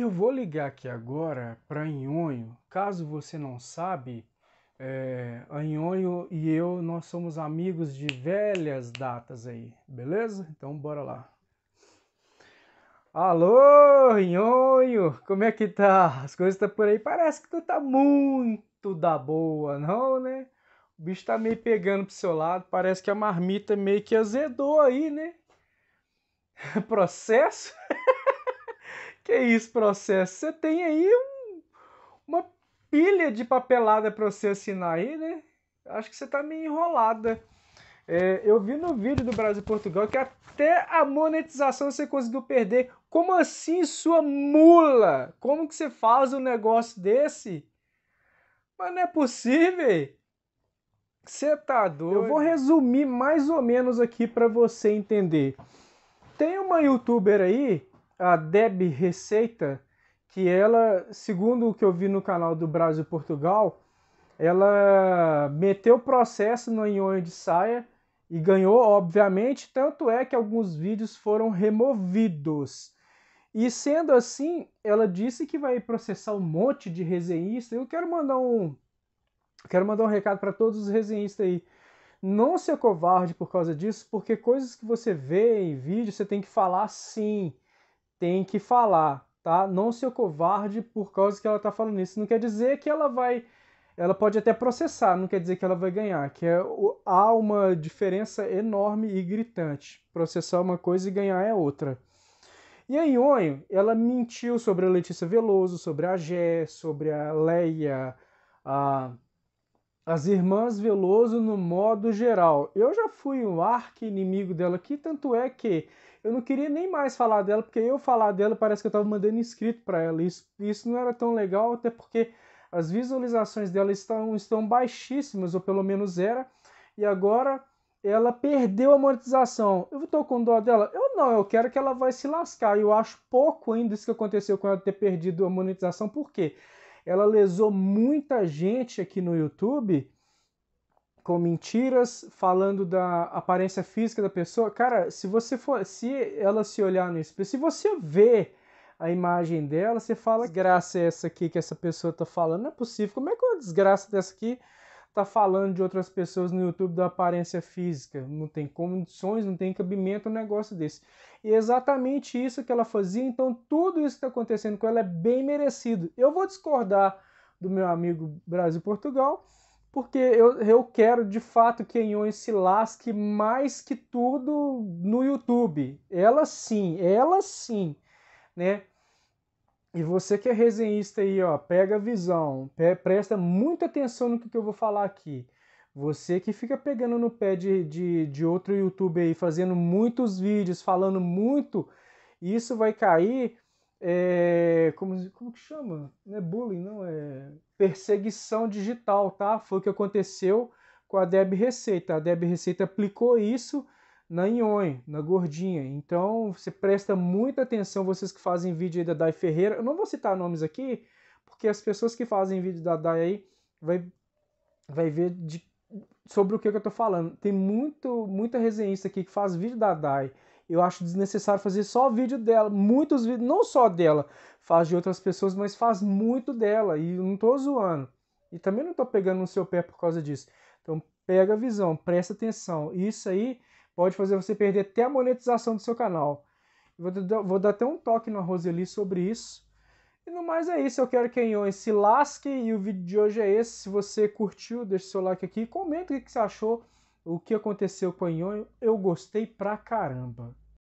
Eu vou ligar aqui agora para Nhonho. Caso você não sabe, é, a e eu, nós somos amigos de velhas datas aí, beleza? Então bora lá. Alô, Nhonho, como é que tá? As coisas tá por aí? Parece que tu tá muito da boa, não, né? O bicho tá meio pegando pro seu lado, parece que a marmita meio que azedou aí, né? Processo? Que é isso, processo? Você tem aí um, uma pilha de papelada para você assinar aí, né? Acho que você tá meio enrolada. É, eu vi no vídeo do Brasil e Portugal que até a monetização você conseguiu perder. Como assim, sua mula? Como que você faz um negócio desse? Mas não é possível. Você tá doido. Eu vou resumir mais ou menos aqui para você entender. Tem uma youtuber aí a Deb Receita, que ela, segundo o que eu vi no canal do Brasil Portugal, ela meteu processo no Inhonho de Saia e ganhou, obviamente, tanto é que alguns vídeos foram removidos. E sendo assim, ela disse que vai processar um monte de resenhista. Eu quero mandar um quero mandar um recado para todos os resenhistas aí. Não se covarde por causa disso, porque coisas que você vê em vídeo, você tem que falar sim tem que falar, tá? Não ser covarde por causa que ela tá falando isso. Não quer dizer que ela vai. Ela pode até processar, não quer dizer que ela vai ganhar. Que é, há uma diferença enorme e gritante. Processar uma coisa e ganhar é outra. E a Ionho, ela mentiu sobre a Letícia Veloso, sobre a Gé, sobre a Leia, a as irmãs Veloso no modo geral. Eu já fui um arqui-inimigo dela aqui, tanto é que eu não queria nem mais falar dela, porque eu falar dela parece que eu estava mandando inscrito para ela. Isso, isso não era tão legal, até porque as visualizações dela estão, estão baixíssimas, ou pelo menos era, e agora ela perdeu a monetização. Eu estou com dó dela? Eu não, eu quero que ela vai se lascar. Eu acho pouco ainda isso que aconteceu com ela ter perdido a monetização, por quê? ela lesou muita gente aqui no YouTube com mentiras, falando da aparência física da pessoa. Cara, se você for, se ela se olhar no espelho, se você vê a imagem dela, você fala, desgraça é essa aqui que essa pessoa tá falando, não é possível. Como é que uma desgraça dessa aqui tá falando de outras pessoas no YouTube da aparência física. Não tem condições, não tem cabimento um negócio desse. E é exatamente isso que ela fazia, então tudo isso que está acontecendo com ela é bem merecido. Eu vou discordar do meu amigo Brasil-Portugal, porque eu, eu quero de fato que a Inhões se lasque mais que tudo no YouTube. Ela sim, ela sim, né? E você que é resenhista aí, ó, pega a visão, presta muita atenção no que, que eu vou falar aqui. Você que fica pegando no pé de, de, de outro youtuber aí, fazendo muitos vídeos, falando muito, isso vai cair. É, como, como que chama? Não é bullying, não, é perseguição digital, tá? Foi o que aconteceu com a Deb Receita. A Deb Receita aplicou isso na Nhonho, na Gordinha. Então, você presta muita atenção, vocês que fazem vídeo aí da Dai Ferreira. Eu não vou citar nomes aqui, porque as pessoas que fazem vídeo da Dai aí vai, vai ver de, sobre o que, que eu tô falando. Tem muito, muita resenhista aqui que faz vídeo da Dai. Eu acho desnecessário fazer só vídeo dela, muitos vídeos, não só dela, faz de outras pessoas, mas faz muito dela, e não tô zoando. E também não tô pegando no seu pé por causa disso. Então, pega a visão, presta atenção. Isso aí pode fazer você perder até a monetização do seu canal. Vou, dar até um toque na Roseli sobre isso. E no mais é isso, eu quero que a se lasque e o vídeo de hoje é esse. Se você curtiu, deixa seu like aqui, comenta o que você achou, o que aconteceu com a Ion. Eu gostei pra caramba.